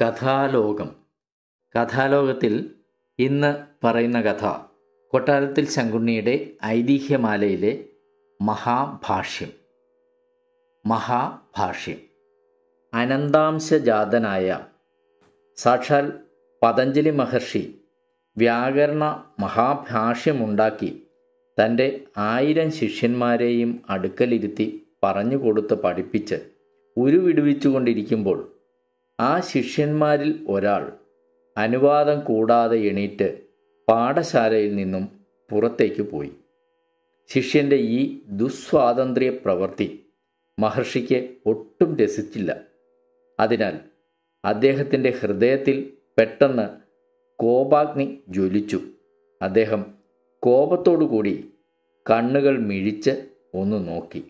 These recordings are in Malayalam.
കഥാലോകം കഥാലോകത്തിൽ ഇന്ന് പറയുന്ന കഥ കൊട്ടാരത്തിൽ ശങ്കുണ്ണിയുടെ ഐതിഹ്യമാലയിലെ മഹാഭാഷ്യം മഹാഭാഷ്യം അനന്താംശജാതനായ സാക്ഷാൽ പതഞ്ജലി മഹർഷി വ്യാകരണ മഹാഭാഷ്യമുണ്ടാക്കി തൻ്റെ ആയിരം ശിഷ്യന്മാരെയും അടുക്കലിരുത്തി പറഞ്ഞു കൊടുത്ത് പഠിപ്പിച്ച് ഉരുവിടുവിച്ചുകൊണ്ടിരിക്കുമ്പോൾ ആ ശിഷ്യന്മാരിൽ ഒരാൾ അനുവാദം കൂടാതെ എണീറ്റ് പാഠശാലയിൽ നിന്നും പുറത്തേക്ക് പോയി ശിഷ്യൻ്റെ ഈ ദുസ്വാതന്ത്ര്യ പ്രവൃത്തി മഹർഷിക്ക് ഒട്ടും രസിച്ചില്ല അതിനാൽ അദ്ദേഹത്തിൻ്റെ ഹൃദയത്തിൽ പെട്ടെന്ന് കോപാഗ്നി ജ്വലിച്ചു അദ്ദേഹം കോപത്തോടുകൂടി കണ്ണുകൾ മിഴിച്ച് ഒന്ന് നോക്കി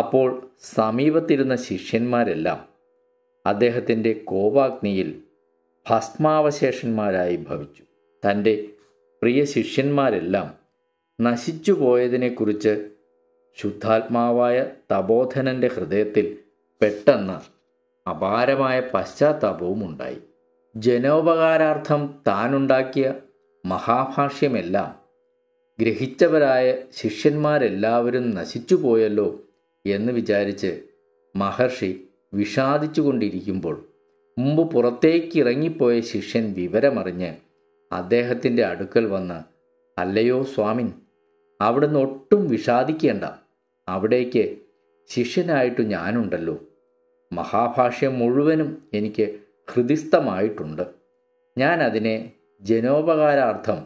അപ്പോൾ സമീപത്തിരുന്ന ശിഷ്യന്മാരെല്ലാം അദ്ദേഹത്തിൻ്റെ കോപാഗ്നിയിൽ ഭസ്മാവശേഷന്മാരായി ഭവിച്ചു തൻ്റെ പ്രിയ ശിഷ്യന്മാരെല്ലാം നശിച്ചു പോയതിനെക്കുറിച്ച് ശുദ്ധാത്മാവായ തപോധനൻ്റെ ഹൃദയത്തിൽ പെട്ടെന്ന് അപാരമായ പശ്ചാത്താപവും ഉണ്ടായി ജനോപകാരാർത്ഥം താനുണ്ടാക്കിയ മഹാഭാഷ്യമെല്ലാം ഗ്രഹിച്ചവരായ ശിഷ്യന്മാരെല്ലാവരും നശിച്ചുപോയല്ലോ എന്ന് വിചാരിച്ച് മഹർഷി വിഷാദിച്ചു കൊണ്ടിരിക്കുമ്പോൾ മുമ്പ് പുറത്തേക്ക് ഇറങ്ങിപ്പോയ ശിഷ്യൻ വിവരമറിഞ്ഞ് അദ്ദേഹത്തിൻ്റെ അടുക്കൽ വന്ന് അല്ലയോ സ്വാമിൻ അവിടുന്ന് ഒട്ടും വിഷാദിക്കേണ്ട അവിടേക്ക് ശിഷ്യനായിട്ട് ഞാനുണ്ടല്ലോ മഹാഭാഷ്യം മുഴുവനും എനിക്ക് ഹൃദിസ്ഥമായിട്ടുണ്ട് ഞാൻ അതിനെ ജനോപകാരാർത്ഥം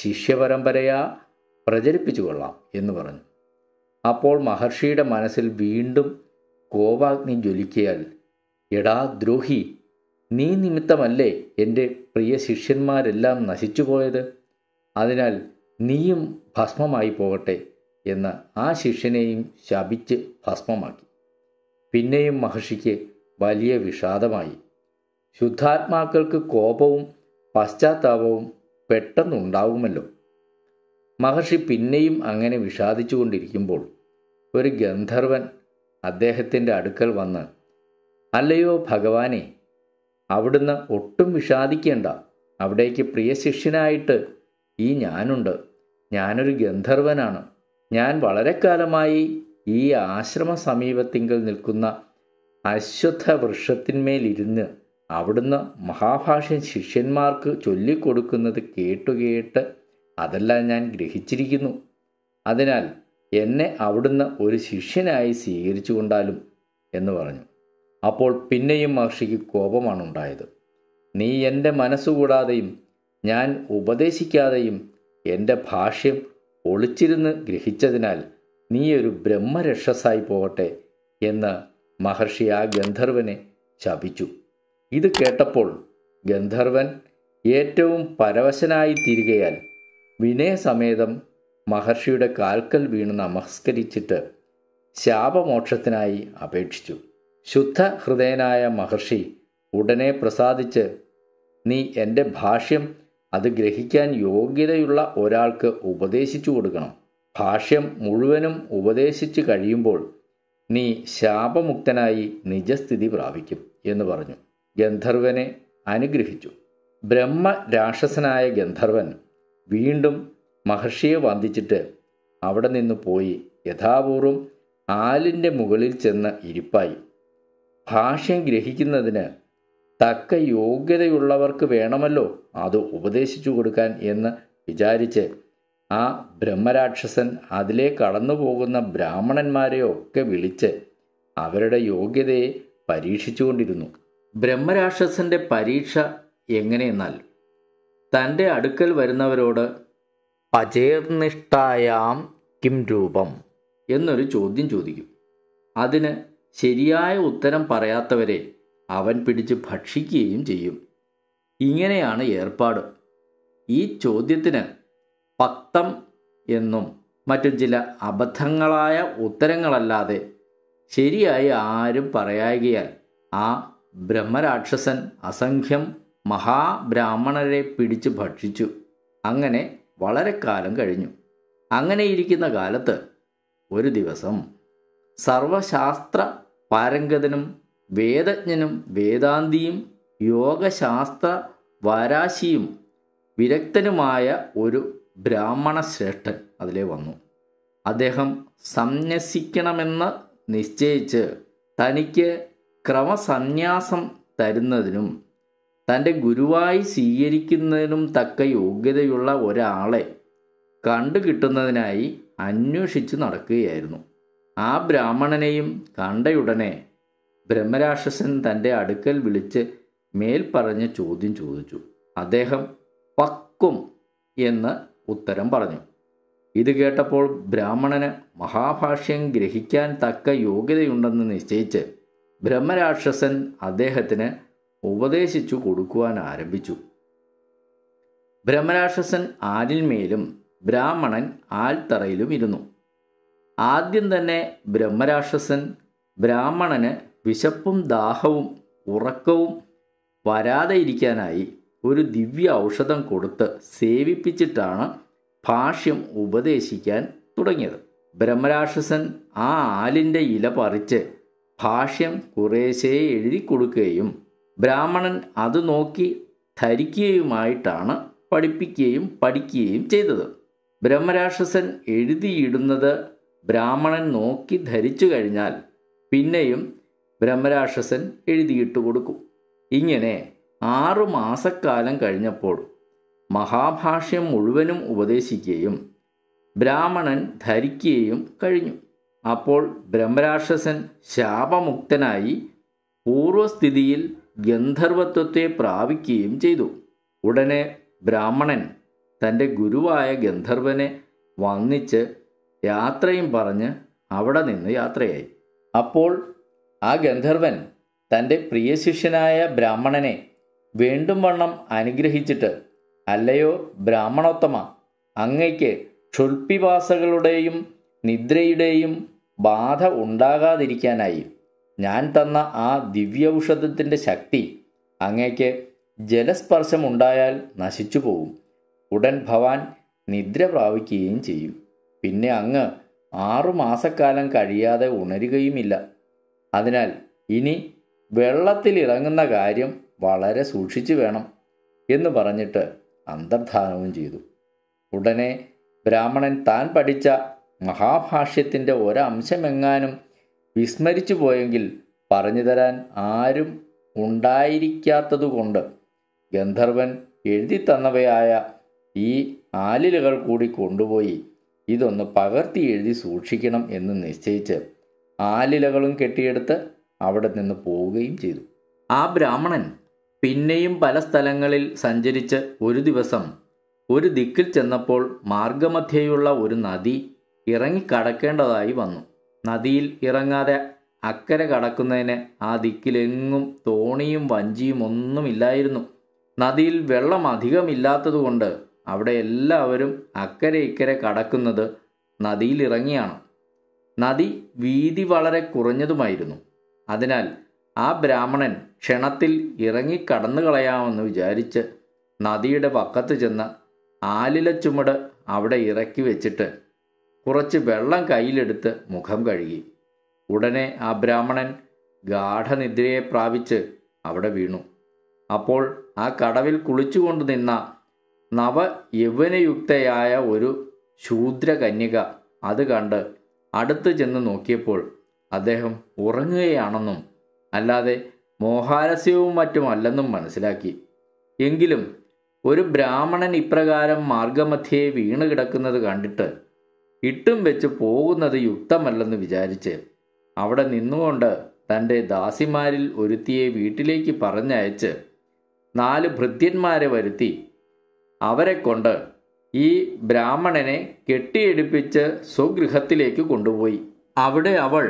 ശിഷ്യപരമ്പരയാ പ്രചരിപ്പിച്ചു കൊള്ളാം എന്ന് പറഞ്ഞു അപ്പോൾ മഹർഷിയുടെ മനസ്സിൽ വീണ്ടും കോപാഗ്നി ജ്വലിക്കയാൽ എടാ ദ്രോഹി നീ നിമിത്തമല്ലേ എൻ്റെ പ്രിയ ശിഷ്യന്മാരെല്ലാം നശിച്ചുപോയത് അതിനാൽ നീയും ഭസ്മമായി പോകട്ടെ എന്ന് ആ ശിഷ്യനെയും ശപിച്ച് ഭസ്മമാക്കി പിന്നെയും മഹർഷിക്ക് വലിയ വിഷാദമായി ശുദ്ധാത്മാക്കൾക്ക് കോപവും പശ്ചാത്താപവും പെട്ടെന്നുണ്ടാവുമല്ലോ മഹർഷി പിന്നെയും അങ്ങനെ വിഷാദിച്ചുകൊണ്ടിരിക്കുമ്പോൾ ഒരു ഗന്ധർവൻ അദ്ദേഹത്തിൻ്റെ അടുക്കൽ വന്ന് അല്ലയോ ഭഗവാനെ അവിടുന്ന് ഒട്ടും വിഷാദിക്കേണ്ട അവിടേക്ക് പ്രിയ ശിഷ്യനായിട്ട് ഈ ഞാനുണ്ട് ഞാനൊരു ഗന്ധർവനാണ് ഞാൻ വളരെ കാലമായി ഈ ആശ്രമ സമീപത്തിങ്കിൽ നിൽക്കുന്ന അശ്വത്ഥ വൃക്ഷത്തിന്മേലിരുന്ന് അവിടുന്ന് മഹാഭാഷ്യൻ ശിഷ്യന്മാർക്ക് ചൊല്ലിക്കൊടുക്കുന്നത് കേട്ടുകേട്ട് അതെല്ലാം ഞാൻ ഗ്രഹിച്ചിരിക്കുന്നു അതിനാൽ എന്നെ അവിടുന്ന് ഒരു ശിഷ്യനായി സ്വീകരിച്ചു കൊണ്ടാലും എന്ന് പറഞ്ഞു അപ്പോൾ പിന്നെയും മഹർഷിക്ക് കോപമാണ് ഉണ്ടായത് നീ എൻ്റെ മനസ്സുകൂടാതെയും ഞാൻ ഉപദേശിക്കാതെയും എൻ്റെ ഭാഷ്യം ഒളിച്ചിരുന്ന് ഗ്രഹിച്ചതിനാൽ നീ ഒരു ബ്രഹ്മരക്ഷസായി പോകട്ടെ എന്ന് മഹർഷി ആ ഗന്ധർവനെ ശപിച്ചു ഇത് കേട്ടപ്പോൾ ഗന്ധർവൻ ഏറ്റവും പരവശനായി തീരുകയാൽ വിനയസമേതം മഹർഷിയുടെ കാൽക്കൽ വീണ് നമസ്കരിച്ചിട്ട് ശാപമോക്ഷത്തിനായി അപേക്ഷിച്ചു ശുദ്ധ ഹൃദയനായ മഹർഷി ഉടനെ പ്രസാദിച്ച് നീ എൻ്റെ ഭാഷ്യം അത് ഗ്രഹിക്കാൻ യോഗ്യതയുള്ള ഒരാൾക്ക് ഉപദേശിച്ചു കൊടുക്കണം ഭാഷ്യം മുഴുവനും ഉപദേശിച്ചു കഴിയുമ്പോൾ നീ ശാപമുക്തനായി നിജസ്ഥിതി പ്രാപിക്കും എന്ന് പറഞ്ഞു ഗന്ധർവനെ അനുഗ്രഹിച്ചു ബ്രഹ്മ രാക്ഷസനായ ഗന്ധർവൻ വീണ്ടും മഹർഷിയെ വന്ദിച്ചിട്ട് അവിടെ നിന്ന് പോയി യഥാപൂർവം ആലിൻ്റെ മുകളിൽ ചെന്ന് ഇരിപ്പായി ഭാഷ്യം ഗ്രഹിക്കുന്നതിന് തക്ക യോഗ്യതയുള്ളവർക്ക് വേണമല്ലോ അത് ഉപദേശിച്ചു കൊടുക്കാൻ എന്ന് വിചാരിച്ച് ആ ബ്രഹ്മരാക്ഷസൻ അതിലെ കടന്നു പോകുന്ന ബ്രാഹ്മണന്മാരെയൊക്കെ വിളിച്ച് അവരുടെ യോഗ്യതയെ പരീക്ഷിച്ചുകൊണ്ടിരുന്നു ബ്രഹ്മരാക്ഷസൻ്റെ പരീക്ഷ എങ്ങനെയെന്നാൽ തൻ്റെ അടുക്കൽ വരുന്നവരോട് പചേർനിഷ്ഠായാം കിം രൂപം എന്നൊരു ചോദ്യം ചോദിക്കും അതിന് ശരിയായ ഉത്തരം പറയാത്തവരെ അവൻ പിടിച്ച് ഭക്ഷിക്കുകയും ചെയ്യും ഇങ്ങനെയാണ് ഏർപ്പാട് ഈ ചോദ്യത്തിന് പക്തം എന്നും മറ്റും ചില അബദ്ധങ്ങളായ ഉത്തരങ്ങളല്ലാതെ ശരിയായി ആരും പറയാകിയാൽ ആ ബ്രഹ്മരാക്ഷസൻ അസംഖ്യം മഹാബ്രാഹ്മണരെ പിടിച്ച് ഭക്ഷിച്ചു അങ്ങനെ വളരെ കാലം കഴിഞ്ഞു അങ്ങനെയിരിക്കുന്ന കാലത്ത് ഒരു ദിവസം സർവശാസ്ത്ര പാരംഗതനും വേദജ്ഞനും വേദാന്തിയും യോഗശാസ്ത്ര വാരാശിയും വിരക്തനുമായ ഒരു ബ്രാഹ്മണ ശ്രേഷ്ഠൻ അതിലെ വന്നു അദ്ദേഹം സംന്യസിക്കണമെന്ന് നിശ്ചയിച്ച് തനിക്ക് ക്രമസന്യാസം തരുന്നതിനും തൻ്റെ ഗുരുവായി സ്വീകരിക്കുന്നതിനും തക്ക യോഗ്യതയുള്ള ഒരാളെ കണ്ടുകിട്ടുന്നതിനായി അന്വേഷിച്ചു നടക്കുകയായിരുന്നു ആ ബ്രാഹ്മണനെയും കണ്ടയുടനെ ബ്രഹ്മരാക്ഷസൻ തൻ്റെ അടുക്കൽ വിളിച്ച് മേൽപ്പറഞ്ഞ ചോദ്യം ചോദിച്ചു അദ്ദേഹം പക്കും എന്ന് ഉത്തരം പറഞ്ഞു ഇത് കേട്ടപ്പോൾ ബ്രാഹ്മണന് മഹാഭാഷ്യം ഗ്രഹിക്കാൻ തക്ക യോഗ്യതയുണ്ടെന്ന് നിശ്ചയിച്ച് ബ്രഹ്മരാക്ഷസൻ അദ്ദേഹത്തിന് ഉപദേശിച്ചു കൊടുക്കുവാൻ ആരംഭിച്ചു ബ്രഹ്മരാക്ഷസൻ ആലിന്മേലും ബ്രാഹ്മണൻ ആൽത്തറയിലും ഇരുന്നു ആദ്യം തന്നെ ബ്രഹ്മരാക്ഷസൻ ബ്രാഹ്മണന് വിശപ്പും ദാഹവും ഉറക്കവും വരാതെ ഇരിക്കാനായി ഒരു ദിവ്യ ഔഷധം കൊടുത്ത് സേവിപ്പിച്ചിട്ടാണ് ഭാഷ്യം ഉപദേശിക്കാൻ തുടങ്ങിയത് ബ്രഹ്മരാക്ഷസൻ ആ ആലിൻ്റെ ഇല പറിച്ച് ഭാഷ്യം കുറേശ്ശേ എഴുതി കൊടുക്കുകയും ബ്രാഹ്മണൻ അത് നോക്കി ധരിക്കുകയുമായിട്ടാണ് പഠിപ്പിക്കുകയും പഠിക്കുകയും ചെയ്തത് ബ്രഹ്മരാക്ഷസൻ എഴുതിയിടുന്നത് ബ്രാഹ്മണൻ നോക്കി ധരിച്ചു കഴിഞ്ഞാൽ പിന്നെയും ബ്രഹ്മരാക്ഷസൻ എഴുതിയിട്ട് കൊടുക്കും ഇങ്ങനെ ആറു മാസക്കാലം കഴിഞ്ഞപ്പോൾ മഹാഭാഷ്യം മുഴുവനും ഉപദേശിക്കുകയും ബ്രാഹ്മണൻ ധരിക്കുകയും കഴിഞ്ഞു അപ്പോൾ ബ്രഹ്മരാക്ഷസൻ ശാപമുക്തനായി പൂർവസ്ഥിതിയിൽ ഗന്ധർവത്വത്തെ പ്രാപിക്കുകയും ചെയ്തു ഉടനെ ബ്രാഹ്മണൻ തൻ്റെ ഗുരുവായ ഗന്ധർവനെ വന്നിച്ച് യാത്രയും പറഞ്ഞ് അവിടെ നിന്ന് യാത്രയായി അപ്പോൾ ആ ഗന്ധർവൻ തൻ്റെ പ്രിയ ശിഷ്യനായ ബ്രാഹ്മണനെ വീണ്ടും വണ്ണം അനുഗ്രഹിച്ചിട്ട് അല്ലയോ ബ്രാഹ്മണോത്തമ അങ്ങയ്ക്ക് ക്ഷുൽപിവാസകളുടെയും നിദ്രയുടെയും ബാധ ഉണ്ടാകാതിരിക്കാനായി ഞാൻ തന്ന ആ ദിവ്യൌഷധത്തിൻ്റെ ശക്തി അങ്ങേക്ക് ജലസ്പർശമുണ്ടായാൽ നശിച്ചു പോവും ഉടൻ ഭവാൻ നിദ്ര പ്രാപിക്കുകയും ചെയ്യും പിന്നെ അങ്ങ് ആറുമാസക്കാലം കഴിയാതെ ഉണരുകയുമില്ല അതിനാൽ ഇനി വെള്ളത്തിൽ ഇറങ്ങുന്ന കാര്യം വളരെ സൂക്ഷിച്ചു വേണം എന്ന് പറഞ്ഞിട്ട് അന്തർധാനവും ചെയ്തു ഉടനെ ബ്രാഹ്മണൻ താൻ പഠിച്ച മഹാഭാഷ്യത്തിൻ്റെ ഒരംശമെങ്ങാനും വിസ്മരിച്ചു പോയെങ്കിൽ പറഞ്ഞു തരാൻ ആരും ഉണ്ടായിരിക്കാത്തതുകൊണ്ട് ഗന്ധർവൻ എഴുതി തന്നവയായ ഈ ആലിലകൾ കൂടി കൊണ്ടുപോയി ഇതൊന്ന് പകർത്തി എഴുതി സൂക്ഷിക്കണം എന്ന് നിശ്ചയിച്ച് ആലിലകളും കെട്ടിയെടുത്ത് അവിടെ നിന്ന് പോവുകയും ചെയ്തു ആ ബ്രാഹ്മണൻ പിന്നെയും പല സ്ഥലങ്ങളിൽ സഞ്ചരിച്ച് ഒരു ദിവസം ഒരു ദിക്കിൽ ചെന്നപ്പോൾ മാർഗമധ്യയുള്ള ഒരു നദി ഇറങ്ങിക്കടക്കേണ്ടതായി വന്നു നദിയിൽ ഇറങ്ങാതെ അക്കരെ കടക്കുന്നതിന് ആ ദിക്കിലെങ്ങും തോണിയും വഞ്ചിയും ഒന്നുമില്ലായിരുന്നു നദിയിൽ വെള്ളം അധികമില്ലാത്തതുകൊണ്ട് അവിടെ എല്ലാവരും അക്കരെ ഇക്കരെ കടക്കുന്നത് നദിയിൽ ഇറങ്ങിയാണ് നദി വീതി വളരെ കുറഞ്ഞതുമായിരുന്നു അതിനാൽ ആ ബ്രാഹ്മണൻ ക്ഷണത്തിൽ ഇറങ്ങി കടന്നു കളയാമെന്ന് വിചാരിച്ച് നദിയുടെ പക്കത്ത് ചെന്ന് ആലില ചുമട് അവിടെ ഇറക്കി വെച്ചിട്ട് കുറച്ച് വെള്ളം കയ്യിലെടുത്ത് മുഖം കഴുകി ഉടനെ ആ ബ്രാഹ്മണൻ ഗാഠനിദ്രയെ പ്രാപിച്ച് അവിടെ വീണു അപ്പോൾ ആ കടവിൽ കുളിച്ചുകൊണ്ട് നിന്ന നവ യൗവനയുക്തയായ ഒരു ശൂദ്രകന്യക അത് കണ്ട് അടുത്ത് ചെന്ന് നോക്കിയപ്പോൾ അദ്ദേഹം ഉറങ്ങുകയാണെന്നും അല്ലാതെ മോഹാരസ്യവും മറ്റുമല്ലെന്നും മനസ്സിലാക്കി എങ്കിലും ഒരു ബ്രാഹ്മണൻ ഇപ്രകാരം മാർഗമധ്യേ വീണ് കിടക്കുന്നത് കണ്ടിട്ട് ഇട്ടും വെച്ച് പോകുന്നത് യുക്തമല്ലെന്ന് വിചാരിച്ച് അവിടെ നിന്നുകൊണ്ട് തൻ്റെ ദാസിമാരിൽ ഒരുത്തിയെ വീട്ടിലേക്ക് പറഞ്ഞയച്ച് നാല് ഭൃത്യന്മാരെ വരുത്തി അവരെ കൊണ്ട് ഈ ബ്രാഹ്മണനെ കെട്ടിയെടുപ്പിച്ച് സ്വഗൃഹത്തിലേക്ക് കൊണ്ടുപോയി അവിടെ അവൾ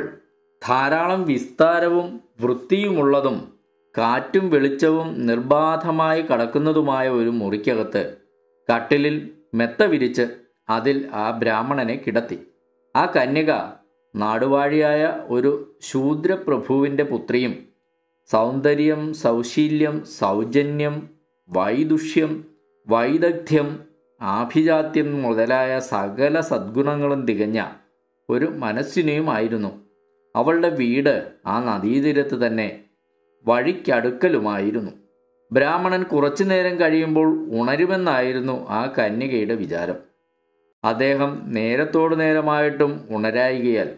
ധാരാളം വിസ്താരവും വൃത്തിയുമുള്ളതും കാറ്റും വെളിച്ചവും നിർബാധമായി കടക്കുന്നതുമായ ഒരു മുറിക്കകത്ത് കട്ടിലിൽ മെത്ത വിരിച്ച് അതിൽ ആ ബ്രാഹ്മണനെ കിടത്തി ആ കന്യക നാടുവാഴിയായ ഒരു ശൂദ്രപ്രഭുവിൻ്റെ പുത്രിയും സൗന്ദര്യം സൗശീല്യം സൗജന്യം വൈദുഷ്യം വൈദഗ്ധ്യം ആഭിജാത്യം മുതലായ സകല സദ്ഗുണങ്ങളും തികഞ്ഞ ഒരു മനസ്സിനെയുമായിരുന്നു അവളുടെ വീട് ആ നദീതീരത്ത് തന്നെ വഴിക്കടുക്കലുമായിരുന്നു ബ്രാഹ്മണൻ കുറച്ചു നേരം കഴിയുമ്പോൾ ഉണരുമെന്നായിരുന്നു ആ കന്യകയുടെ വിചാരം അദ്ദേഹം നേരത്തോടു നേരമായിട്ടും ഉണരായികയാൽ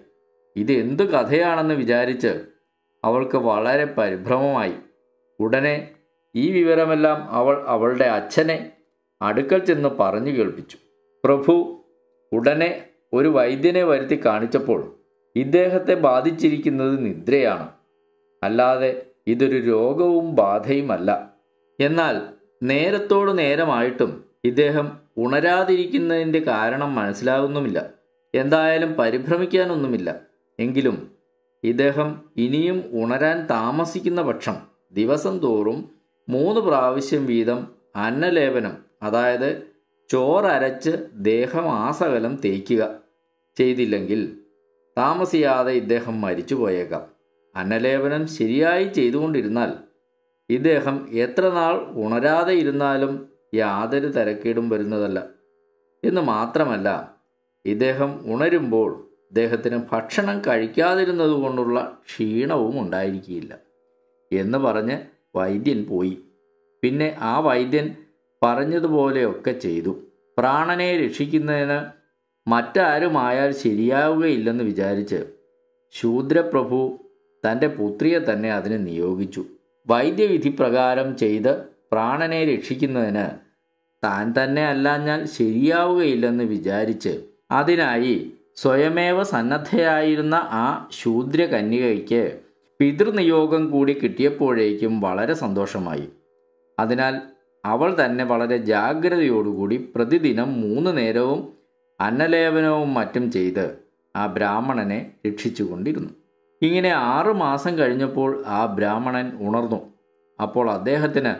ഇത് എന്തു കഥയാണെന്ന് വിചാരിച്ച് അവൾക്ക് വളരെ പരിഭ്രമമായി ഉടനെ ഈ വിവരമെല്ലാം അവൾ അവളുടെ അച്ഛനെ അടുക്കൽ ചെന്ന് പറഞ്ഞു കേൾപ്പിച്ചു പ്രഭു ഉടനെ ഒരു വൈദ്യനെ വരുത്തി കാണിച്ചപ്പോൾ ഇദ്ദേഹത്തെ ബാധിച്ചിരിക്കുന്നത് നിദ്രയാണ് അല്ലാതെ ഇതൊരു രോഗവും ബാധയുമല്ല എന്നാൽ നേരത്തോടു നേരമായിട്ടും ഇദ്ദേഹം ഉണരാതിരിക്കുന്നതിൻ്റെ കാരണം മനസ്സിലാകുന്നുമില്ല എന്തായാലും പരിഭ്രമിക്കാനൊന്നുമില്ല എങ്കിലും ഇദ്ദേഹം ഇനിയും ഉണരാൻ താമസിക്കുന്ന പക്ഷം ദിവസം തോറും മൂന്ന് പ്രാവശ്യം വീതം അന്നലേപനം അതായത് ചോറരച്ച് ദേഹം ആസകലം തേക്കുക ചെയ്തില്ലെങ്കിൽ താമസിയാതെ ഇദ്ദേഹം പോയേക്കാം അന്നലേപനം ശരിയായി ചെയ്തുകൊണ്ടിരുന്നാൽ ഇദ്ദേഹം എത്ര നാൾ ഉണരാതെ ഇരുന്നാലും യാതൊരു തരക്കേടും വരുന്നതല്ല എന്ന് മാത്രമല്ല ഇദ്ദേഹം ഉണരുമ്പോൾ ഇദ്ദേഹത്തിന് ഭക്ഷണം കഴിക്കാതിരുന്നത് കൊണ്ടുള്ള ക്ഷീണവും ഉണ്ടായിരിക്കില്ല എന്ന് പറഞ്ഞ് വൈദ്യൻ പോയി പിന്നെ ആ വൈദ്യൻ പറഞ്ഞതുപോലെയൊക്കെ ചെയ്തു പ്രാണനെ രക്ഷിക്കുന്നതിന് മറ്റാരുമായാൽ ശരിയാവുകയില്ലെന്ന് വിചാരിച്ച് ശൂദ്രപ്രഭു തൻ്റെ പുത്രിയെ തന്നെ അതിന് നിയോഗിച്ചു വൈദ്യവിധി പ്രകാരം ചെയ്ത് പ്രാണനെ രക്ഷിക്കുന്നതിന് താൻ തന്നെ അല്ലാഞ്ഞാൽ ശരിയാവുകയില്ലെന്ന് വിചാരിച്ച് അതിനായി സ്വയമേവ സന്നദ്ധയായിരുന്ന ആ ശൂദ്രകന്യകയ്ക്ക് പിതൃനിയോഗം കൂടി കിട്ടിയപ്പോഴേക്കും വളരെ സന്തോഷമായി അതിനാൽ അവൾ തന്നെ വളരെ ജാഗ്രതയോടുകൂടി പ്രതിദിനം മൂന്ന് നേരവും അന്നലേപനവും മറ്റും ചെയ്ത് ആ ബ്രാഹ്മണനെ രക്ഷിച്ചുകൊണ്ടിരുന്നു ഇങ്ങനെ ആറു മാസം കഴിഞ്ഞപ്പോൾ ആ ബ്രാഹ്മണൻ ഉണർന്നു അപ്പോൾ അദ്ദേഹത്തിന്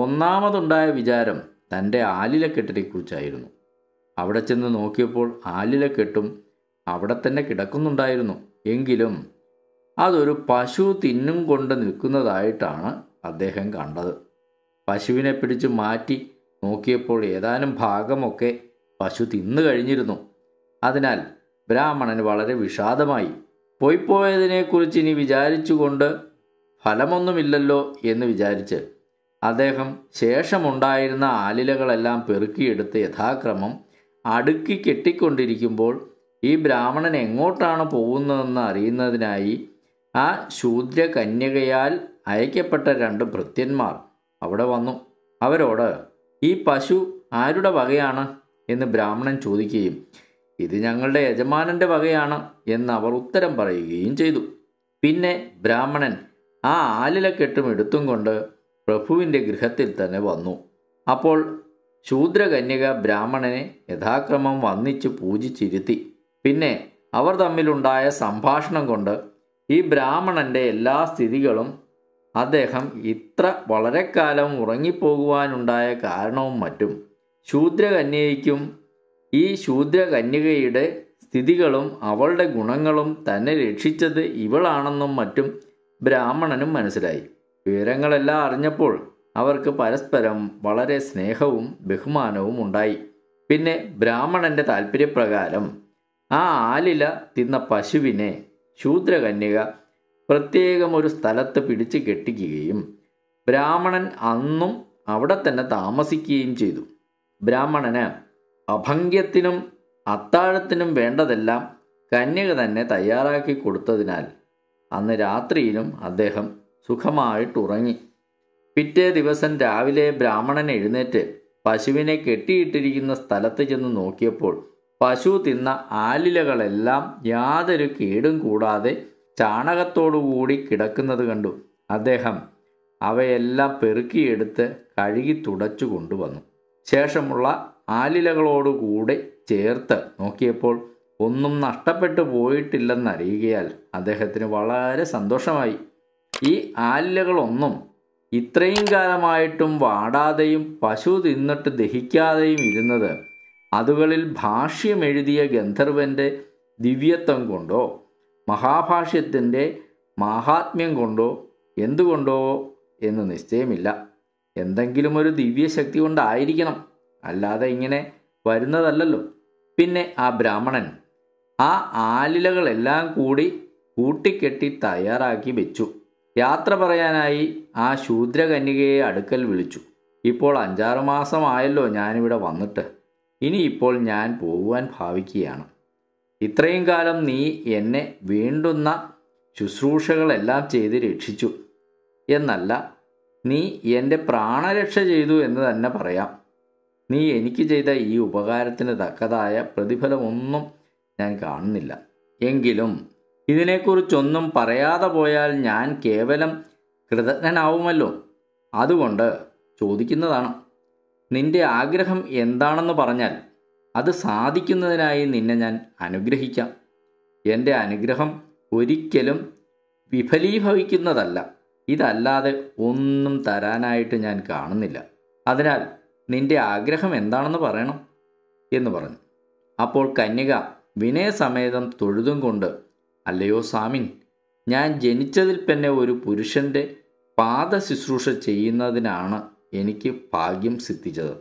ഒന്നാമതുണ്ടായ വിചാരം തൻ്റെ ആലിലക്കെട്ടിനെക്കുറിച്ചായിരുന്നു അവിടെ ചെന്ന് നോക്കിയപ്പോൾ ആലിലക്കെട്ടും അവിടെ തന്നെ കിടക്കുന്നുണ്ടായിരുന്നു എങ്കിലും അതൊരു പശു തിന്നും കൊണ്ട് നിൽക്കുന്നതായിട്ടാണ് അദ്ദേഹം കണ്ടത് പശുവിനെ പിടിച്ച് മാറ്റി നോക്കിയപ്പോൾ ഏതാനും ഭാഗമൊക്കെ പശു തിന്നു കഴിഞ്ഞിരുന്നു അതിനാൽ ബ്രാഹ്മണന് വളരെ വിഷാദമായി പോയിപ്പോയതിനെക്കുറിച്ച് ഇനി വിചാരിച്ചുകൊണ്ട് ഫലമൊന്നുമില്ലല്ലോ എന്ന് വിചാരിച്ച് അദ്ദേഹം ശേഷമുണ്ടായിരുന്ന ആലിലകളെല്ലാം പെറുക്കിയെടുത്ത് യഥാക്രമം അടുക്കി കെട്ടിക്കൊണ്ടിരിക്കുമ്പോൾ ഈ ബ്രാഹ്മണൻ എങ്ങോട്ടാണ് പോകുന്നതെന്ന് അറിയുന്നതിനായി ആ ശൂദ്ര കന്യകയാൽ അയക്കപ്പെട്ട രണ്ട് ഭൃത്യന്മാർ അവിടെ വന്നു അവരോട് ഈ പശു ആരുടെ വകയാണ് എന്ന് ബ്രാഹ്മണൻ ചോദിക്കുകയും ഇത് ഞങ്ങളുടെ യജമാനൻ്റെ വകയാണ് എന്ന് അവർ ഉത്തരം പറയുകയും ചെയ്തു പിന്നെ ബ്രാഹ്മണൻ ആ ആലിലക്കെട്ടും എടുത്തും കൊണ്ട് പ്രഭുവിൻ്റെ ഗൃഹത്തിൽ തന്നെ വന്നു അപ്പോൾ ശൂദ്രകന്യക ബ്രാഹ്മണനെ യഥാക്രമം വന്നിച്ച് പൂജിച്ചിരുത്തി പിന്നെ അവർ തമ്മിലുണ്ടായ സംഭാഷണം കൊണ്ട് ഈ ബ്രാഹ്മണൻ്റെ എല്ലാ സ്ഥിതികളും അദ്ദേഹം ഇത്ര വളരെ കാലം ഉറങ്ങിപ്പോകുവാനുണ്ടായ കാരണവും മറ്റും ശൂദ്രകന്യയ്ക്കും ഈ ശൂദ്രകന്യകയുടെ സ്ഥിതികളും അവളുടെ ഗുണങ്ങളും തന്നെ രക്ഷിച്ചത് ഇവളാണെന്നും മറ്റും ബ്രാഹ്മണനും മനസ്സിലായി വിവരങ്ങളെല്ലാം അറിഞ്ഞപ്പോൾ അവർക്ക് പരസ്പരം വളരെ സ്നേഹവും ബഹുമാനവും ഉണ്ടായി പിന്നെ ബ്രാഹ്മണൻ്റെ താല്പര്യപ്രകാരം ആ ആലില തിന്ന പശുവിനെ ശൂദ്രകന്യക പ്രത്യേകം ഒരു സ്ഥലത്ത് പിടിച്ചു കെട്ടിക്കുകയും ബ്രാഹ്മണൻ അന്നും അവിടെ തന്നെ താമസിക്കുകയും ചെയ്തു ബ്രാഹ്മണന് അഭംഗ്യത്തിനും അത്താഴത്തിനും വേണ്ടതെല്ലാം കന്യക തന്നെ തയ്യാറാക്കി കൊടുത്തതിനാൽ അന്ന് രാത്രിയിലും അദ്ദേഹം സുഖമായിട്ടുറങ്ങി പിറ്റേ ദിവസം രാവിലെ ബ്രാഹ്മണൻ എഴുന്നേറ്റ് പശുവിനെ കെട്ടിയിട്ടിരിക്കുന്ന സ്ഥലത്ത് ചെന്ന് നോക്കിയപ്പോൾ പശു തിന്ന ആലിലകളെല്ലാം യാതൊരു കേടും കൂടാതെ ചാണകത്തോടുകൂടി കിടക്കുന്നത് കണ്ടു അദ്ദേഹം അവയെല്ലാം പെറുക്കിയെടുത്ത് കഴുകി തുടച്ചു കൊണ്ടുവന്നു ശേഷമുള്ള ആലിലകളോടുകൂടി ചേർത്ത് നോക്കിയപ്പോൾ ഒന്നും നഷ്ടപ്പെട്ടു പോയിട്ടില്ലെന്നറിയുകയാൽ അദ്ദേഹത്തിന് വളരെ സന്തോഷമായി ഈ ആലിലകളൊന്നും ഇത്രയും കാലമായിട്ടും വാടാതെയും പശു തിന്നിട്ട് ദഹിക്കാതെയും ഇരുന്നത് അതുകളിൽ ഭാഷ്യമെഴുതിയ ഗന്ധർവൻ്റെ ദിവ്യത്വം കൊണ്ടോ മഹാഭാഷ്യത്തിൻ്റെ മാഹാത്മ്യം കൊണ്ടോ എന്തുകൊണ്ടോ എന്ന് നിശ്ചയമില്ല എന്തെങ്കിലും ഒരു ദിവ്യശക്തി കൊണ്ടായിരിക്കണം അല്ലാതെ ഇങ്ങനെ വരുന്നതല്ലല്ലോ പിന്നെ ആ ബ്രാഹ്മണൻ ആ ആലിലകളെല്ലാം കൂടി കൂട്ടിക്കെട്ടി തയ്യാറാക്കി വെച്ചു യാത്ര പറയാനായി ആ ശൂദ്രകന്യകയെ അടുക്കൽ വിളിച്ചു ഇപ്പോൾ അഞ്ചാറ് മാസമായല്ലോ ഞാനിവിടെ വന്നിട്ട് ഇനി ഇപ്പോൾ ഞാൻ പോകുവാൻ ഭാവിക്കുകയാണ് ഇത്രയും കാലം നീ എന്നെ വേണ്ടുന്ന ശുശ്രൂഷകളെല്ലാം ചെയ്ത് രക്ഷിച്ചു എന്നല്ല നീ എൻ്റെ പ്രാണരക്ഷ ചെയ്തു എന്ന് തന്നെ പറയാം നീ എനിക്ക് ചെയ്ത ഈ ഉപകാരത്തിന് തക്കതായ പ്രതിഫലമൊന്നും ഞാൻ കാണുന്നില്ല എങ്കിലും ഇതിനെക്കുറിച്ചൊന്നും പറയാതെ പോയാൽ ഞാൻ കേവലം കൃതജ്ഞനാവുമല്ലോ അതുകൊണ്ട് ചോദിക്കുന്നതാണ് നിന്റെ ആഗ്രഹം എന്താണെന്ന് പറഞ്ഞാൽ അത് സാധിക്കുന്നതിനായി നിന്നെ ഞാൻ അനുഗ്രഹിക്കാം എൻ്റെ അനുഗ്രഹം ഒരിക്കലും വിഫലീഭവിക്കുന്നതല്ല ഇതല്ലാതെ ഒന്നും തരാനായിട്ട് ഞാൻ കാണുന്നില്ല അതിനാൽ നിന്റെ ആഗ്രഹം എന്താണെന്ന് പറയണം എന്ന് പറഞ്ഞു അപ്പോൾ കന്യക വിനയസമേതം തൊഴുതും കൊണ്ട് അല്ലയോ സ്വാമിൻ ഞാൻ ജനിച്ചതിൽ തന്നെ ഒരു പുരുഷൻ്റെ പാദ ശുശ്രൂഷ ചെയ്യുന്നതിനാണ് എനിക്ക് ഭാഗ്യം സിദ്ധിച്ചത്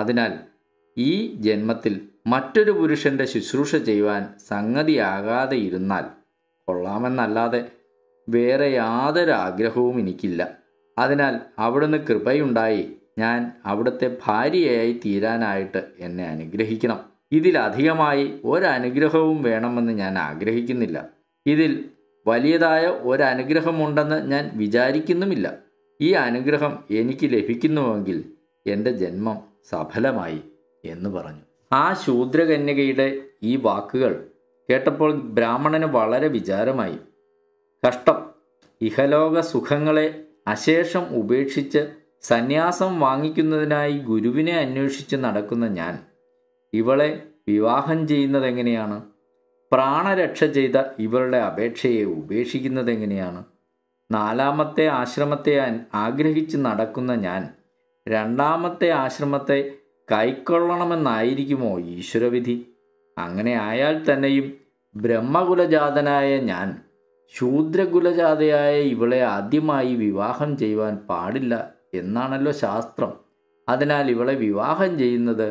അതിനാൽ ഈ ജന്മത്തിൽ മറ്റൊരു പുരുഷൻ്റെ ശുശ്രൂഷ ചെയ്യുവാൻ സംഗതിയാകാതെ ഇരുന്നാൽ കൊള്ളാമെന്നല്ലാതെ വേറെ യാതൊരു ആഗ്രഹവും എനിക്കില്ല അതിനാൽ അവിടുന്ന് കൃപയുണ്ടായി ഞാൻ അവിടുത്തെ ഭാര്യയായി തീരാനായിട്ട് എന്നെ അനുഗ്രഹിക്കണം ഇതിലധികമായി ഒരനുഗ്രഹവും വേണമെന്ന് ഞാൻ ആഗ്രഹിക്കുന്നില്ല ഇതിൽ വലിയതായ ഒരനുഗ്രഹമുണ്ടെന്ന് ഞാൻ വിചാരിക്കുന്നുമില്ല ഈ അനുഗ്രഹം എനിക്ക് ലഭിക്കുന്നുവെങ്കിൽ എൻ്റെ ജന്മം സഫലമായി എന്ന് പറഞ്ഞു ആ ശൂദ്രകന്യകയുടെ ഈ വാക്കുകൾ കേട്ടപ്പോൾ ബ്രാഹ്മണന് വളരെ വിചാരമായി കഷ്ടം ഇഹലോക സുഖങ്ങളെ അശേഷം ഉപേക്ഷിച്ച് സന്യാസം വാങ്ങിക്കുന്നതിനായി ഗുരുവിനെ അന്വേഷിച്ച് നടക്കുന്ന ഞാൻ ഇവളെ വിവാഹം ചെയ്യുന്നതെങ്ങനെയാണ് പ്രാണരക്ഷ ചെയ്ത ഇവരുടെ അപേക്ഷയെ എങ്ങനെയാണ് നാലാമത്തെ ആശ്രമത്തെ ആഗ്രഹിച്ച് നടക്കുന്ന ഞാൻ രണ്ടാമത്തെ ആശ്രമത്തെ കൈക്കൊള്ളണമെന്നായിരിക്കുമോ ഈശ്വരവിധി അങ്ങനെ ആയാൽ തന്നെയും ബ്രഹ്മകുലജാതനായ ഞാൻ ശൂദ്രകുലജാതയായ ഇവളെ ആദ്യമായി വിവാഹം ചെയ്യുവാൻ പാടില്ല എന്നാണല്ലോ ശാസ്ത്രം അതിനാൽ ഇവളെ വിവാഹം ചെയ്യുന്നത്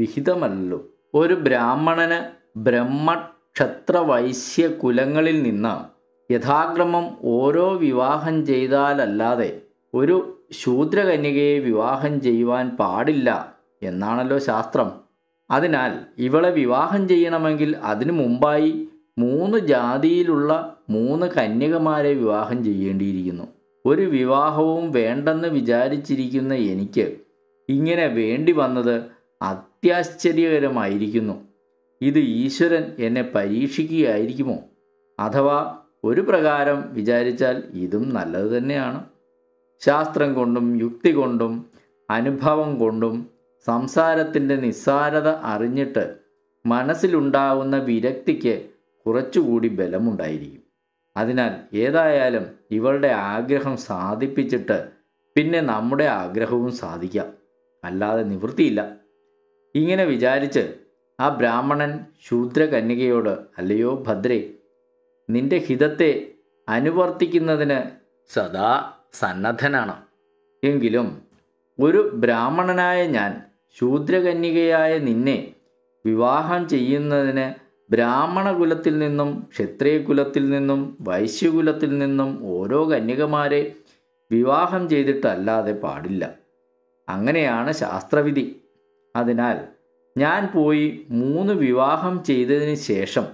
വിഹിതമല്ലോ ഒരു ബ്രാഹ്മണന് ബ്രഹ്മ ക്ഷത്രവൈശ്യകുലങ്ങളിൽ നിന്ന് യഥാക്രമം ഓരോ വിവാഹം ചെയ്താലല്ലാതെ ഒരു ശൂദ്രകന്യകയെ വിവാഹം ചെയ്യുവാൻ പാടില്ല എന്നാണല്ലോ ശാസ്ത്രം അതിനാൽ ഇവളെ വിവാഹം ചെയ്യണമെങ്കിൽ അതിനു മുമ്പായി മൂന്ന് ജാതിയിലുള്ള മൂന്ന് കന്യകമാരെ വിവാഹം ചെയ്യേണ്ടിയിരിക്കുന്നു ഒരു വിവാഹവും വേണ്ടെന്ന് വിചാരിച്ചിരിക്കുന്ന എനിക്ക് ഇങ്ങനെ വേണ്ടി വന്നത് അത്യാശ്ചര്യകരമായിരിക്കുന്നു ഇത് ഈശ്വരൻ എന്നെ പരീക്ഷിക്കുകയായിരിക്കുമോ അഥവാ ഒരു പ്രകാരം വിചാരിച്ചാൽ ഇതും നല്ലത് തന്നെയാണ് ശാസ്ത്രം കൊണ്ടും യുക്തി കൊണ്ടും അനുഭവം കൊണ്ടും സംസാരത്തിൻ്റെ നിസ്സാരത അറിഞ്ഞിട്ട് മനസ്സിലുണ്ടാവുന്ന വിരക്തിക്ക് കുറച്ചുകൂടി ബലമുണ്ടായിരിക്കും അതിനാൽ ഏതായാലും ഇവളുടെ ആഗ്രഹം സാധിപ്പിച്ചിട്ട് പിന്നെ നമ്മുടെ ആഗ്രഹവും സാധിക്കാം അല്ലാതെ നിവൃത്തിയില്ല ഇങ്ങനെ വിചാരിച്ച് ആ ബ്രാഹ്മണൻ ശൂദ്രകന്യകയോട് അല്ലയോ ഭദ്രേ നിന്റെ ഹിതത്തെ അനുവർത്തിക്കുന്നതിന് സദാ സന്നദ്ധനാണ് എങ്കിലും ഒരു ബ്രാഹ്മണനായ ഞാൻ ശൂദ്രകന്യകയായ നിന്നെ വിവാഹം ചെയ്യുന്നതിന് ബ്രാഹ്മണ കുലത്തിൽ നിന്നും ക്ഷത്രിയകുലത്തിൽ നിന്നും വൈശ്യകുലത്തിൽ നിന്നും ഓരോ കന്യകമാരെ വിവാഹം ചെയ്തിട്ടല്ലാതെ പാടില്ല അങ്ങനെയാണ് ശാസ്ത്രവിധി അതിനാൽ ഞാൻ പോയി മൂന്ന് വിവാഹം ചെയ്തതിന് ശേഷം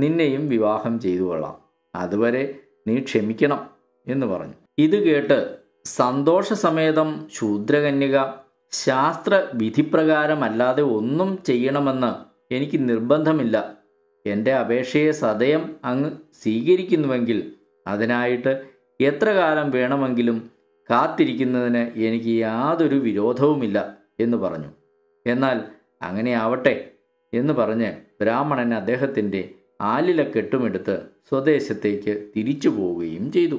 നിന്നെയും വിവാഹം ചെയ്തു കൊള്ളാം അതുവരെ നീ ക്ഷമിക്കണം എന്ന് പറഞ്ഞു ഇത് കേട്ട് സന്തോഷസമേതം ശൂദ്രകന്യക ശാസ്ത്ര വിധിപ്രകാരമല്ലാതെ ഒന്നും ചെയ്യണമെന്ന് എനിക്ക് നിർബന്ധമില്ല എൻ്റെ അപേക്ഷയെ സദയം അങ്ങ് സ്വീകരിക്കുന്നുവെങ്കിൽ അതിനായിട്ട് എത്ര കാലം വേണമെങ്കിലും കാത്തിരിക്കുന്നതിന് എനിക്ക് യാതൊരു വിരോധവുമില്ല എന്ന് പറഞ്ഞു എന്നാൽ അങ്ങനെ ആവട്ടെ എന്ന് പറഞ്ഞ് ബ്രാഹ്മണൻ അദ്ദേഹത്തിൻ്റെ ആലില കെട്ടുമെടുത്ത് സ്വദേശത്തേക്ക് തിരിച്ചു പോവുകയും ചെയ്തു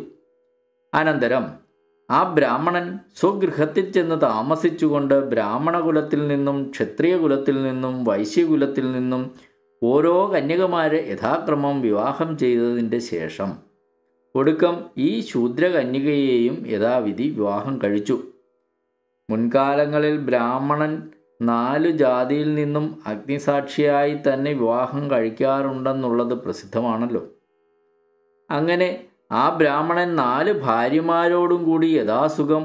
അനന്തരം ആ ബ്രാഹ്മണൻ സ്വഗൃഹത്തിൽ ചെന്ന് താമസിച്ചുകൊണ്ട് ബ്രാഹ്മണകുലത്തിൽ നിന്നും ക്ഷത്രിയകുലത്തിൽ നിന്നും വൈശ്യകുലത്തിൽ നിന്നും ഓരോ കന്യകമാരെ യഥാക്രമം വിവാഹം ചെയ്തതിൻ്റെ ശേഷം ഒടുക്കം ഈ ശൂദ്രകന്യകയെയും യഥാവിധി വിവാഹം കഴിച്ചു മുൻകാലങ്ങളിൽ ബ്രാഹ്മണൻ നാലു ജാതിയിൽ നിന്നും അഗ്നിസാക്ഷിയായി തന്നെ വിവാഹം കഴിക്കാറുണ്ടെന്നുള്ളത് പ്രസിദ്ധമാണല്ലോ അങ്ങനെ ആ ബ്രാഹ്മണൻ നാല് ഭാര്യമാരോടും കൂടി യഥാസുഖം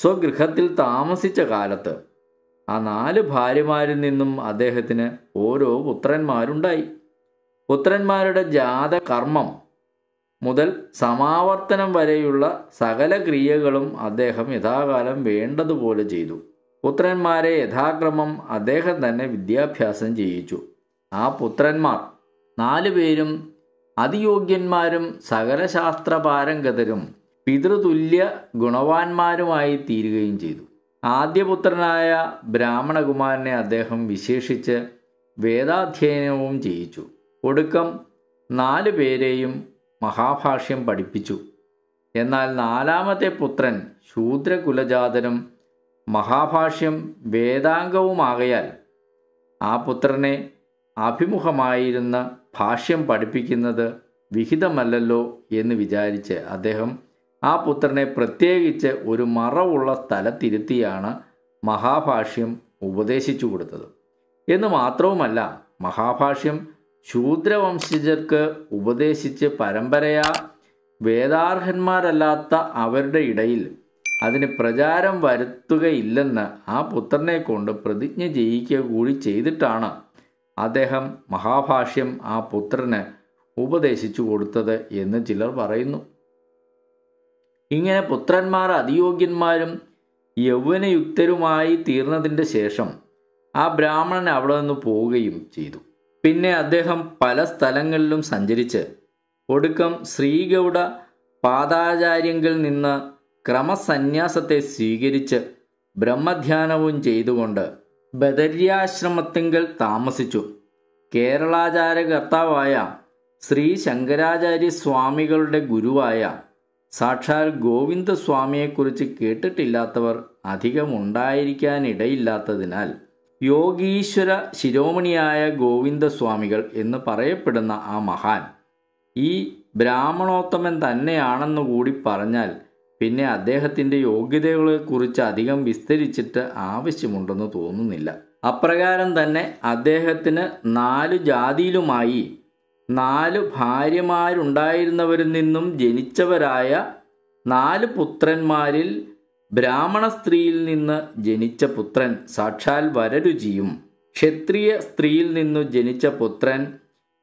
സ്വഗൃഹത്തിൽ താമസിച്ച കാലത്ത് ആ നാല് ഭാര്യമാരിൽ നിന്നും അദ്ദേഹത്തിന് ഓരോ പുത്രന്മാരുണ്ടായി പുത്രന്മാരുടെ ജാതകർമ്മം മുതൽ സമാവർത്തനം വരെയുള്ള സകല ക്രിയകളും അദ്ദേഹം യഥാകാലം വേണ്ടതുപോലെ ചെയ്തു പുത്രന്മാരെ യഥാക്രമം അദ്ദേഹം തന്നെ വിദ്യാഭ്യാസം ചെയ്യിച്ചു ആ പുത്രന്മാർ നാലുപേരും അതിയോഗ്യന്മാരും പാരംഗതരും പിതൃതുല്യ ഗുണവാന്മാരുമായി തീരുകയും ചെയ്തു ആദ്യപുത്രനായ ബ്രാഹ്മണകുമാരനെ അദ്ദേഹം വിശേഷിച്ച് വേദാധ്യയനവും ചെയ്യിച്ചു ഒടുക്കം നാലു പേരെയും മഹാഭാഷ്യം പഠിപ്പിച്ചു എന്നാൽ നാലാമത്തെ പുത്രൻ ശൂദ്രകുലജാതനും മഹാഭാഷ്യം വേദാംഗവുമാകയാൽ ആ പുത്രനെ അഭിമുഖമായിരുന്ന ഭാഷ്യം പഠിപ്പിക്കുന്നത് വിഹിതമല്ലല്ലോ എന്ന് വിചാരിച്ച് അദ്ദേഹം ആ പുത്രനെ പ്രത്യേകിച്ച് ഒരു മറവുള്ള സ്ഥലത്തിരുത്തിയാണ് മഹാഭാഷ്യം ഉപദേശിച്ചു കൊടുത്തത് എന്ന് മാത്രവുമല്ല മഹാഭാഷ്യം ശൂദ്രവംശജർക്ക് ഉപദേശിച്ച് പരമ്പരയാ വേദാർഹന്മാരല്ലാത്ത അവരുടെ ഇടയിൽ അതിന് പ്രചാരം വരുത്തുകയില്ലെന്ന് ആ പുത്രനെ കൊണ്ട് പ്രതിജ്ഞ ചെയ്യിക്കുക കൂടി ചെയ്തിട്ടാണ് അദ്ദേഹം മഹാഭാഷ്യം ആ പുത്രന് ഉപദേശിച്ചു കൊടുത്തത് എന്ന് ചിലർ പറയുന്നു ഇങ്ങനെ പുത്രന്മാർ അതിയോഗ്യന്മാരും യൗവനയുക്തരുമായി തീർന്നതിൻ്റെ ശേഷം ആ ബ്രാഹ്മണൻ അവിടെ നിന്ന് പോവുകയും ചെയ്തു പിന്നെ അദ്ദേഹം പല സ്ഥലങ്ങളിലും സഞ്ചരിച്ച് ഒടുക്കം ശ്രീഗൗഡ പാതാചാര്യങ്കിൽ നിന്ന് ക്രമസന്യാസത്തെ സ്വീകരിച്ച് ബ്രഹ്മധ്യാനവും ചെയ്തുകൊണ്ട് ബദര്യാശ്രമത്തിങ്കൽ താമസിച്ചു കേരളാചാരകർത്താവായ ശ്രീ ശങ്കരാചാര്യ സ്വാമികളുടെ ഗുരുവായ സാക്ഷാൽ ഗോവിന്ദസ്വാമിയെക്കുറിച്ച് കേട്ടിട്ടില്ലാത്തവർ അധികം ഉണ്ടായിരിക്കാനിടയില്ലാത്തതിനാൽ യോഗീശ്വര ശിരോമണിയായ ഗോവിന്ദസ്വാമികൾ എന്ന് പറയപ്പെടുന്ന ആ മഹാൻ ഈ ബ്രാഹ്മണോത്തമൻ തന്നെയാണെന്നു കൂടി പറഞ്ഞാൽ പിന്നെ അദ്ദേഹത്തിൻ്റെ കുറിച്ച് അധികം വിസ്തരിച്ചിട്ട് ആവശ്യമുണ്ടെന്ന് തോന്നുന്നില്ല അപ്രകാരം തന്നെ അദ്ദേഹത്തിന് നാലു ജാതിയിലുമായി നാല് ഭാര്യമാരുണ്ടായിരുന്നവരിൽ നിന്നും ജനിച്ചവരായ നാല് പുത്രന്മാരിൽ ബ്രാഹ്മണ സ്ത്രീയിൽ നിന്ന് ജനിച്ച പുത്രൻ സാക്ഷാൽ വരരുചിയും ക്ഷത്രിയ സ്ത്രീയിൽ നിന്നു ജനിച്ച പുത്രൻ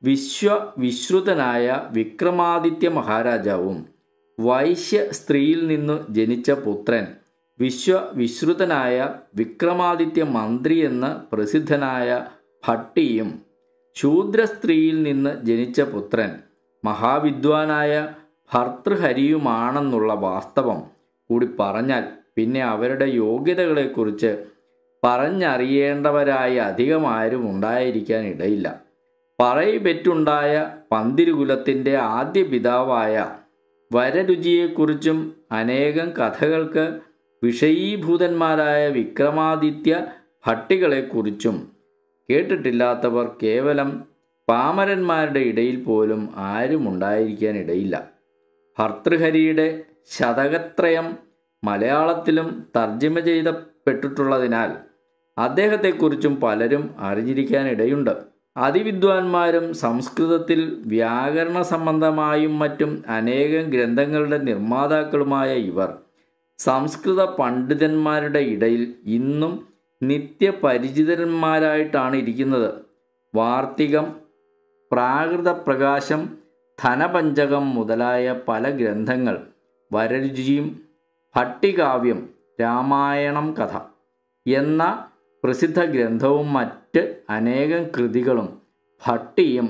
വിശ്വവിശ്രുതനായ വിക്രമാദിത്യ മഹാരാജാവും വൈശ്യ സ്ത്രീയിൽ നിന്നു ജനിച്ച പുത്രൻ വിശ്വവിശ്രുതനായ വിക്രമാദിത്യ മന്ത്രി എന്ന് പ്രസിദ്ധനായ ഭട്ടിയും ശൂദ്ര സ്ത്രീയിൽ നിന്ന് ജനിച്ച പുത്രൻ മഹാവിദ്വാനായ ഭർത്തൃഹരിയുമാണെന്നുള്ള വാസ്തവം കൂടി പറഞ്ഞാൽ പിന്നെ അവരുടെ യോഗ്യതകളെക്കുറിച്ച് അധികം ആരും ഉണ്ടായിരിക്കാൻ ഇടയില്ല പറയിബെറ്റുണ്ടായ പന്തിരുകുലത്തിൻ്റെ ആദ്യ പിതാവായ വരരുചിയെക്കുറിച്ചും അനേകം കഥകൾക്ക് വിഷയീഭൂതന്മാരായ വിക്രമാദിത്യ ഭട്ടികളെക്കുറിച്ചും കേട്ടിട്ടില്ലാത്തവർ കേവലം പാമരന്മാരുടെ ഇടയിൽ പോലും ആരും ഉണ്ടായിരിക്കാനിടയില്ല ഭർത്തൃഹരിയുടെ ശതകത്രയം മലയാളത്തിലും തർജ്ജമ ചെയ്തപ്പെട്ടിട്ടുള്ളതിനാൽ അദ്ദേഹത്തെക്കുറിച്ചും പലരും അറിഞ്ഞിരിക്കാനിടയുണ്ട് അതിവിദ്വാൻമാരും സംസ്കൃതത്തിൽ വ്യാകരണ സംബന്ധമായും മറ്റും അനേകം ഗ്രന്ഥങ്ങളുടെ നിർമ്മാതാക്കളുമായ ഇവർ സംസ്കൃത പണ്ഡിതന്മാരുടെ ഇടയിൽ ഇന്നും നിത്യപരിചിതന്മാരായിട്ടാണ് ഇരിക്കുന്നത് വാർത്തികം പ്രാകൃതപ്രകാശം ധനപഞ്ചകം മുതലായ പല ഗ്രന്ഥങ്ങൾ വരരുചിയും ഭട്ടികാവ്യം രാമായണം കഥ എന്ന പ്രസിദ്ധ ഗ്രന്ഥവും മറ്റ് മറ്റ് അനേകം കൃതികളും ഭട്ടിയും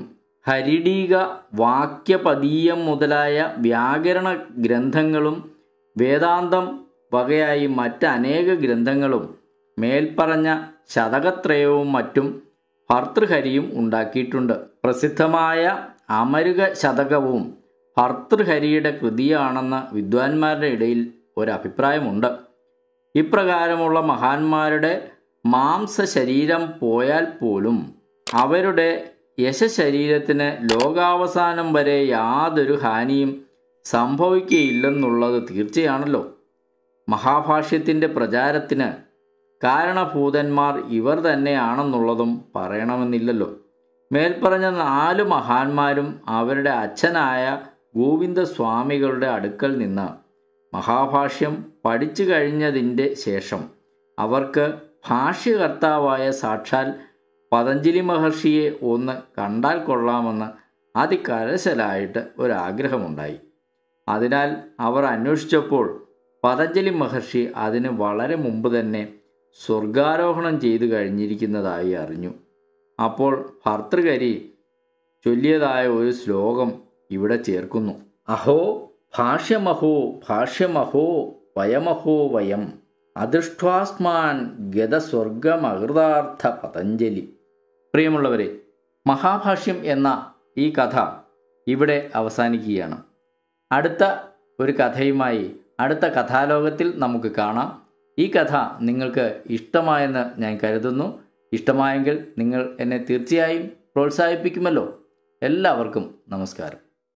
ഹരിടീക വാക്യപതീയം മുതലായ വ്യാകരണ ഗ്രന്ഥങ്ങളും വേദാന്തം വകയായി മറ്റ് അനേക ഗ്രന്ഥങ്ങളും മേൽപ്പറഞ്ഞ ശതകത്രയവും മറ്റും ഭർത്തൃഹരിയും ഉണ്ടാക്കിയിട്ടുണ്ട് പ്രസിദ്ധമായ അമരുക ശതകവും ഭർത്തൃഹരിയുടെ കൃതിയാണെന്ന് വിദ്വാൻമാരുടെ ഇടയിൽ ഒരഭിപ്രായമുണ്ട് ഇപ്രകാരമുള്ള മഹാന്മാരുടെ മാംസശരീരം പോയാൽ പോലും അവരുടെ യശശരീരത്തിന് ലോകാവസാനം വരെ യാതൊരു ഹാനിയും സംഭവിക്കുകയില്ലെന്നുള്ളത് തീർച്ചയാണല്ലോ മഹാഭാഷ്യത്തിൻ്റെ പ്രചാരത്തിന് കാരണഭൂതന്മാർ ഇവർ തന്നെയാണെന്നുള്ളതും പറയണമെന്നില്ലല്ലോ മേൽപ്പറഞ്ഞ നാല് മഹാന്മാരും അവരുടെ അച്ഛനായ ഗോവിന്ദസ്വാമികളുടെ അടുക്കൽ നിന്ന് മഹാഭാഷ്യം പഠിച്ചു കഴിഞ്ഞതിൻ്റെ ശേഷം അവർക്ക് ഭാഷ്യകർത്താവായ സാക്ഷാൽ പതഞ്ജലി മഹർഷിയെ ഒന്ന് കണ്ടാൽ കൊള്ളാമെന്ന് അതികരശലായിട്ട് ഒരാഗ്രഹമുണ്ടായി അതിനാൽ അവർ അന്വേഷിച്ചപ്പോൾ പതഞ്ജലി മഹർഷി അതിന് വളരെ മുമ്പ് തന്നെ സ്വർഗാരോഹണം ചെയ്തു കഴിഞ്ഞിരിക്കുന്നതായി അറിഞ്ഞു അപ്പോൾ ഭർത്തൃകരി ചൊല്ലിയതായ ഒരു ശ്ലോകം ഇവിടെ ചേർക്കുന്നു അഹോ ഭാഷ്യമഹോ ഭാഷ്യമഹോ വയമഹോ വയം അദൃഷ്ടാസ്മാൻ ഗതസ്വർഗമഹൃതാർത്ഥ പതഞ്ജലി പ്രിയമുള്ളവരെ മഹാഭാഷ്യം എന്ന ഈ കഥ ഇവിടെ അവസാനിക്കുകയാണ് അടുത്ത ഒരു കഥയുമായി അടുത്ത കഥാലോകത്തിൽ നമുക്ക് കാണാം ഈ കഥ നിങ്ങൾക്ക് ഇഷ്ടമായെന്ന് ഞാൻ കരുതുന്നു ഇഷ്ടമായെങ്കിൽ നിങ്ങൾ എന്നെ തീർച്ചയായും പ്രോത്സാഹിപ്പിക്കുമല്ലോ എല്ലാവർക്കും നമസ്കാരം